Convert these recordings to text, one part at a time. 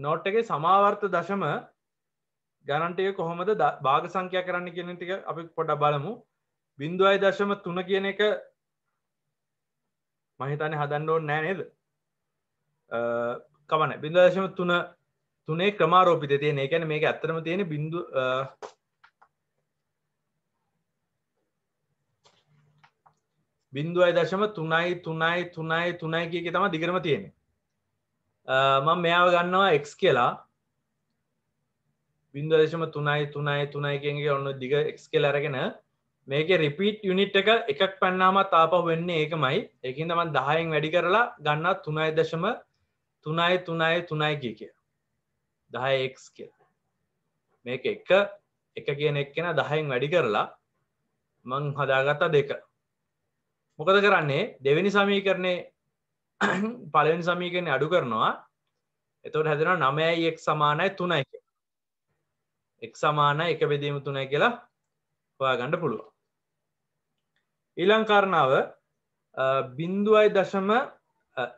Note එකේ සමාවර්ත දශම ගණන්ටය කොහොමද භාග සංඛ්‍යා කරන්න කියන ටික අපි පොඩ බලමු බින්දු අයි දශම තුන කියන එක මහිතනය හදන්න ඕන්න නෑ නේද කමන බින්දු දශම තුන තුනේ ක්‍රමාරෝපිත තියෙන එකැන මේක ඇත්තරම තියෙන බිඳු බින්දුවයි දශම තුනයි තුනයි තුනයි තුනයි කියක තම දිගරම තියෙන්නේ මං මෙයාව ගන්නවා එක් කියලා බින්දදශම තුනයි තුනයි තුනයිකගේ ඔන්න දිග එක්ස් කෙල අරගෙන මේක රිපීට් යුනිට් එක එකක් පැන්නාම තාප වෙන්නේ ඒකමයි එකින් තමන් දහයෙන් වැඩි කරලා ගන්නා තුනයි දශම තුනයි තුනයි තුනයි කිය කිය දහය එක් කිය මේක එක එක කියන එක් කෙන දහයෙන් වැඩි කරලා මං හදාගත්තා දෙක මොකද කරන්නේ දෙවෙනි සමීකරණය පලවෙනි සමීකරණය අඩු කරනවා එතකොට හැදෙනවා 9යි x සමානයි 3යි කියලා. x සමානයි 1 බෙදීම 3යි කියලා හොයාගන්න පුළුවන්. ඊළඟ කාරණාව බිින්දුවයි දශම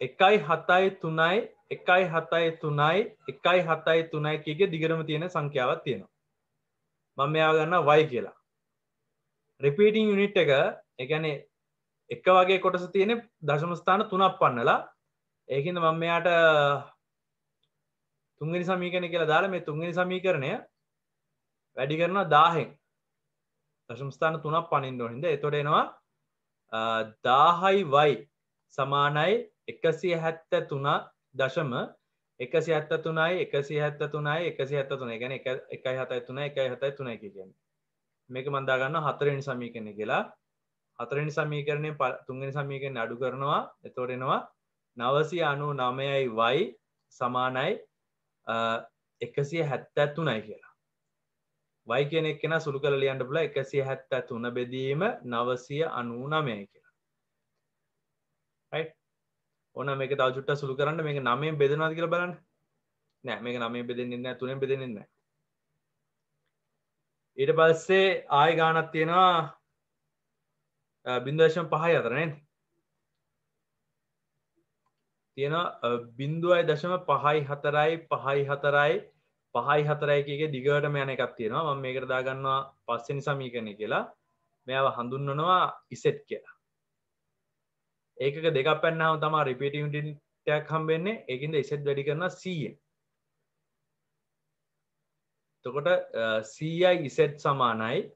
එකයි හතයි තුනයි එකයි හතයි තුනයි එකයි හතයි තුනයි කියක දිගරම තියෙන සංඛ්‍යාවත් තියෙනවා මම යාගන්න වයි කියලා රිපීටිං යුනිට් එක එකනේ එක වගේ කොටස තියෙන දශමස්ථාන තුනක් පන්නලා ඒකන්ද මම මෙයාට තුන්ගනි සමීකරණ කියලා දාලා මේ තුන්ගනි සමීකරණය වැඩි කරනවා දාහෙන් දශමස්ථාන තුනක් පනින්න ඕනින්ද එතොට එනවා දාහයි වයි සමානයි එකසිය හැත්ත තුන දශම එකසි ඇත්ත තුනයි එකසි හැත්ත තුනයි එකසි ඇත්ත තුන ගැන එකයි හතයි තුන එකයි හතයි තුනයි කියන්නේ මේක මන්දාගන්න හතරෙන් සමීකන කියලා හතරනි සමීකරණය තුන්ගෙන සමීකෙන් අඩු කරනවා එතොරෙනවා නවසි අනු නමයයි වයි සමානයි එකසිය හැත්තැත්තුනයි කියලා වයි කෙනෙක් කෙන සුළු කර ලියන්ට පුල එකසිය හැත්තැ තුන බෙදීම නවසිය අනූ නමය කියලා ඕන මේක තවචුට සුළු කරන්න මේක නමේ බෙදනවාද කියලා බලන්න නෑ මේක නමේ බෙදෙන්න්න තුනෙන් බෙදෙන්න්න ඊට පස්සේ ආය ගානත් තියෙනවා බින්දුවශම පහයි අතරන තියෙන බින්දුවයි දශම පහයි හතරයි පහයි හතරයි පහයි හතරයිකගේ දිගට මයන එකක් තියෙනවා ම මේකට දාගන්නවා පස්සෙනි සමීකන කියලා මෙයාව හඳුන්වනවා ඉසෙට් කියලා ඒක දෙක පැන්නාව තමා රිපිටිටයක් හම්බෙන්නේ ඒකින්ද ඉසෙට් වැඩි කරන සීයෙන් තකොට සීයි ඉසෙට් සමානයි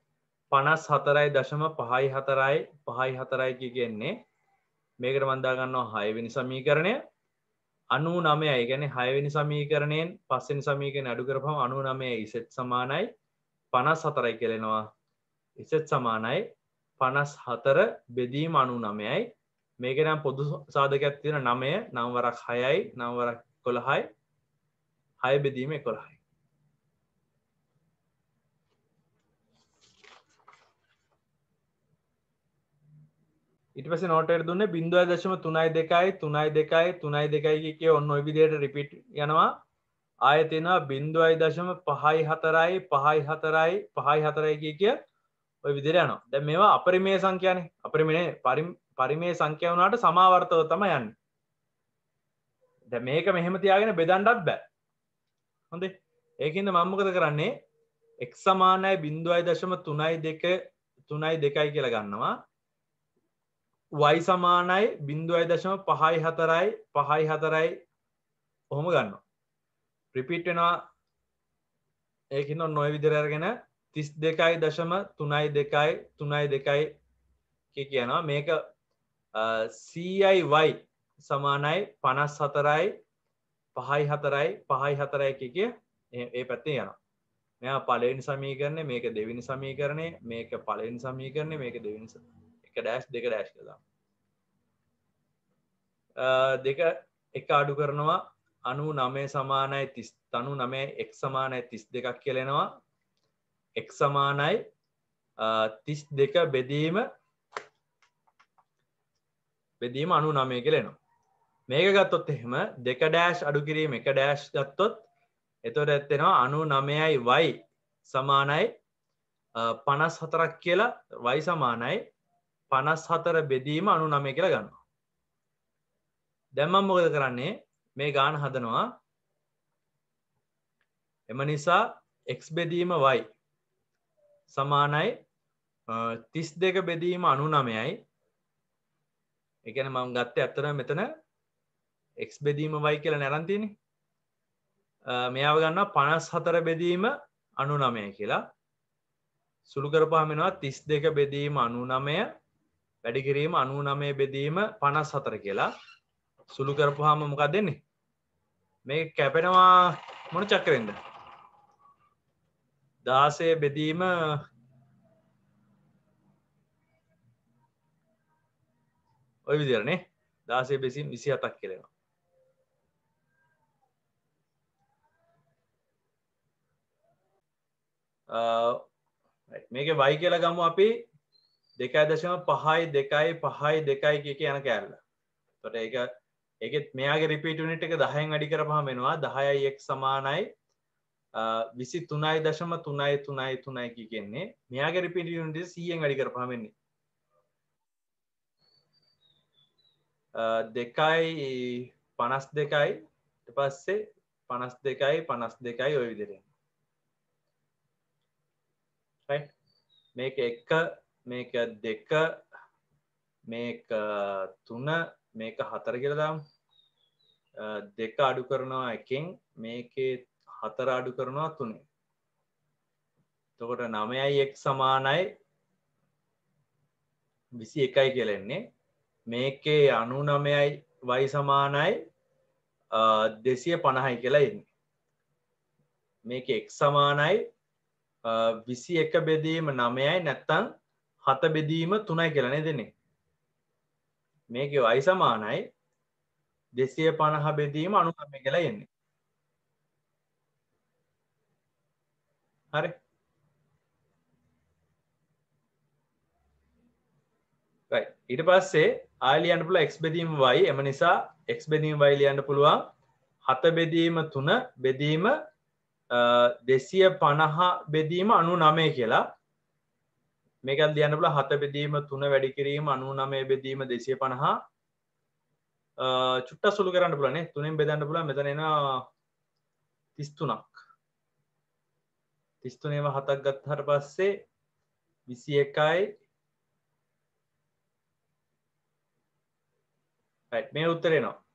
පනස් හතරයි දශම පහයි හතරයි පහයි හතරයි කියන්නේ මේකට මන්දාගන්නවා හයවෙනි සමීකරණය අනු නමය ගැන හයවෙනි සමීකරණයෙන් පස්සෙන් සමීකෙන් අඩු කරපම අනු නමය ඉසෙත් සමානයි පනස් හතරයි කෙලෙනවා ඉසෙත් සමානයි පනස් හතර බෙදීම අනු නමයයි මේකනම් පොදු සාධකැත්තියෙන නමය නම්වරක් හයයි නම්වරක් කොළහයි හය බෙදීම කොළහයි ඉට පස නොටර් දුන්න බින්දුව දශම තුනයි දෙකයි තුනයි දෙකයි තුනයි දෙකයි කිය ඔන්න ඔයිවිදියට රිපිට් යනවා ආයතිෙනවා බින්දු අයි දශම පහයි හතරයි පහයි හතරයි පහයි හතරයි කිය කිය ඔය විදිරයන දැ මේවා අපරිමේ සංඛ්‍යයන අපරිමේ පරිමේ සංඛ්‍ය වුණට සමාවර්තව තම යන්න දැ මේක මෙහෙම තියාගෙන බෙදන්ඩත් බෑ හොඳේ ඒකන්ද මංමකද කරන්නේ එක් සමානයි බින්දු අයි දශම තුනයි දෙක තුනයි දෙකයි කියලා ගන්නවා වයි සමානයි බිින්දු අයි දශම පහයි හතරයි පහයි හතරයි ඔහොම ගන්න ප්‍රිපිට් වෙනවා ඒකන නොය විදිරගෙන තිස් දෙකයි දශම තුනයි දෙකයි තුනයි දෙකයි කියනවා මේක සයිවයි සමානයි පනස් හතරයි පහයි හතරයි පහයි හතරයි කිය ඒ පැත්තේ යනවා මෙයා පලෙන් සමීකරණය මේක දෙවිනි සමීකරණය මේක පලෙන් සමීකරණය මේක දෙවිනි එක ඩෑස් දෙක ඩෑශ් කදා දෙක එක අඩු කරනවා අනු නමේ සමානයි තිස් තනු නමේ එක් සමානයි තිස් දෙකක් කියලෙනවා එක් සමානයි තිස් දෙක බෙදීම බෙදීම අනු නමය කලෙනවා මේක ගත්තොත් එහෙම දෙක ඩෑශ් අඩු කිරීම එක ඩෑශ් ගත්තොත් එතොට ඇත්තෙනවා අනු නමයයි වයි සමානයි පනස් හතරක් කියලා වයි සමානයි පනස් හතර බෙදීම අනු නමය කියලා ගන්නවා. දැම්මම් මොකද කරන්නේ මේ ගාන හදනවා එම නිසා එක් බෙදීම වයි සමානයි තිස් දෙක බෙදීම අනු නමයයි එකන මං ගත්ත ඇත්තර මෙතන එක් බෙදීම වයි කියලා නැරන්තින මෙයාව ගන්න පනස් හතර බෙදීම අනු නමය කියලා සුළු කරපාමෙනවා තිස් දෙක බෙදීම අනු නමය වැඩිකිරීම අනුව නමේ බෙදීම පනස් හතර කියලා සුළු කරපුහාම මොකක් දෙන්නේ මේ කැපෙනවා මොන චක්කරෙන්ද දාසේ බෙදීම ඔය විදිරනේ දාසේ බෙසිම් විසි අතක් කෙරෙනවා මේක වයි කියලා ගමු අපි දෙකයි දශම පහයි දෙකයි පහයි දෙකයි කියක යන කෑල්ල තොට එක එකත් මේගේ රිපිටනිට එක දහයෙන් වැඩි කරපහම වෙනවා දහයයි එක් සමානයි විසි තුනයි දශම තුනයි තුනයි තුනයි කි කියන්නේ මෙයාගේ රිපිටියන්ට සියෙන් වැඩි කරපහමන්නේ දෙකයි පනස් දෙකයි පස්සේ පනස් දෙකයි පනස් දෙකයි ඔය විදිරෙන් මේක එක මේක දෙක මේක තුන මේක හතර කියලදම් දෙක අඩු කරනවා එකෙන් මේකේ හතර අඩු කරනවා තුනේ තකොට නමයයි එක් සමානයි විසි එකයි කෙලෙන්නේ මේකේ අනු නමයයි වයි සමානයි දෙසිය පණහයි කියලා එන්නේ මේක එක් සමානයි විසි එක බෙදීම නමයයි නැත්තං හත බෙදීම තුනයි කියලනේ දෙන්නේ මේක වයි සමානයි දෙසිය පණහ බෙදීම අනුකම කියලා එන්නේ හරි ඊට පස්සේ ආලියන්න පුළ එක් බෙදීම වයි එම නිසා එක් බෙදීම වයි ලියන්න පුළුවන් හත බෙදීම තුන බෙදීම දෙසිය පණහා බෙදීම අනු නමය කියලා මේකත් දියන්නපුල හත බෙදීම තුන වැඩි කිරීම අනු නමය බෙදීම දෙසය පණහා චුට්ට සුළු කරන්න පුලනේ තුනෙන් බෙදන්න පුල මෙතනෙන තිස්තුනක් තිස්තුනේව හතක් ගත්හට පස්සේ විසි එකයි මේ උත්තරේ නවා